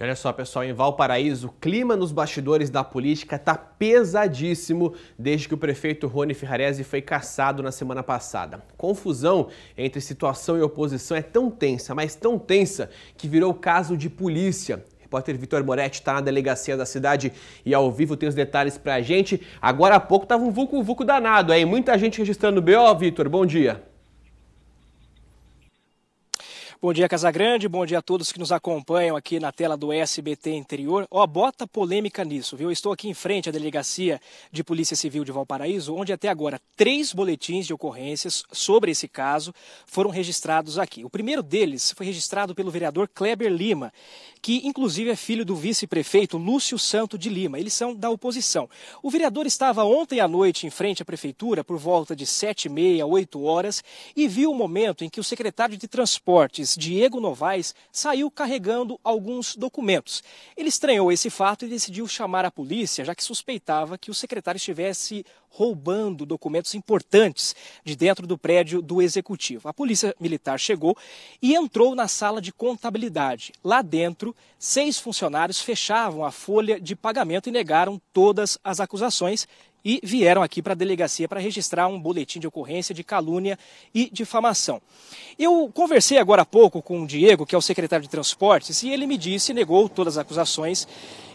E olha só, pessoal, em Valparaíso, o clima nos bastidores da política está pesadíssimo desde que o prefeito Rony Ferrarese foi cassado na semana passada. Confusão entre situação e oposição é tão tensa, mas tão tensa, que virou caso de polícia. repórter Vitor Moretti está na delegacia da cidade e ao vivo tem os detalhes pra gente. Agora há pouco estava um vulco-vulco danado, hein? Muita gente registrando o BO, Vitor. Bom dia. Bom dia, Casagrande. Bom dia a todos que nos acompanham aqui na tela do SBT Interior. Ó, oh, bota polêmica nisso, viu? Eu estou aqui em frente à Delegacia de Polícia Civil de Valparaíso, onde até agora três boletins de ocorrências sobre esse caso foram registrados aqui. O primeiro deles foi registrado pelo vereador Kleber Lima, que inclusive é filho do vice-prefeito Lúcio Santo de Lima. Eles são da oposição. O vereador estava ontem à noite em frente à prefeitura por volta de sete e meia, oito horas, e viu o momento em que o secretário de Transportes Diego Novaes saiu carregando alguns documentos. Ele estranhou esse fato e decidiu chamar a polícia, já que suspeitava que o secretário estivesse roubando documentos importantes de dentro do prédio do executivo. A polícia militar chegou e entrou na sala de contabilidade. Lá dentro, seis funcionários fechavam a folha de pagamento e negaram todas as acusações e vieram aqui para a delegacia para registrar um boletim de ocorrência de calúnia e difamação. Eu conversei agora há pouco com o Diego, que é o secretário de Transportes, e ele me disse, negou todas as acusações,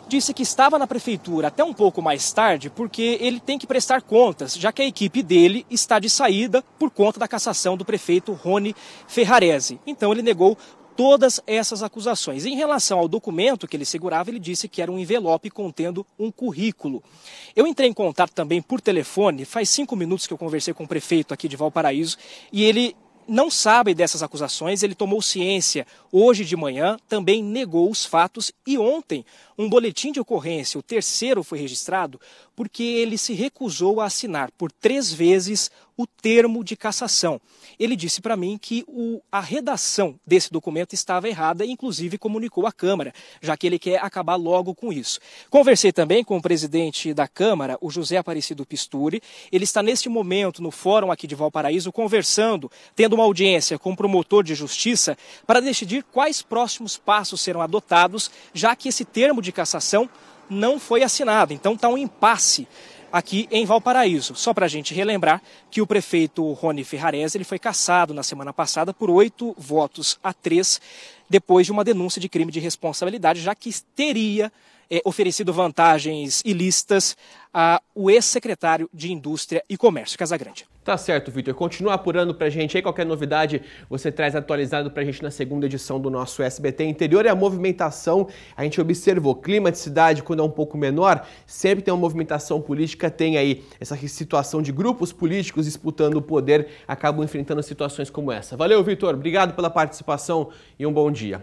disse que estava na prefeitura até um pouco mais tarde porque ele tem que prestar contas, já que a equipe dele está de saída por conta da cassação do prefeito Rony Ferrarese. Então ele negou todas essas acusações. Em relação ao documento que ele segurava, ele disse que era um envelope contendo um currículo. Eu entrei em contato também por telefone, faz cinco minutos que eu conversei com o prefeito aqui de Valparaíso, e ele não sabe dessas acusações, ele tomou ciência hoje de manhã, também negou os fatos e ontem um boletim de ocorrência, o terceiro, foi registrado porque ele se recusou a assinar por três vezes o termo de cassação. Ele disse para mim que o, a redação desse documento estava errada e, inclusive, comunicou à Câmara, já que ele quer acabar logo com isso. Conversei também com o presidente da Câmara, o José Aparecido Pisturi. Ele está, neste momento, no fórum aqui de Valparaíso, conversando, tendo uma audiência com o promotor de justiça para decidir quais próximos passos serão adotados, já que esse termo de cassação não foi assinado. Então, está um impasse aqui em Valparaíso. Só para a gente relembrar que o prefeito Rony Ferrarese ele foi cassado na semana passada por oito votos a três depois de uma denúncia de crime de responsabilidade, já que teria é, oferecido vantagens ilícitas ao ex-secretário de Indústria e Comércio, Casagrande. Tá certo, Vitor. Continua apurando pra gente aí. Qualquer novidade você traz atualizado pra gente na segunda edição do nosso SBT Interior. E é a movimentação, a gente observou, clima de cidade, quando é um pouco menor, sempre tem uma movimentação política, tem aí essa situação de grupos políticos disputando o poder, acabam enfrentando situações como essa. Valeu, Vitor. Obrigado pela participação e um bom dia dia.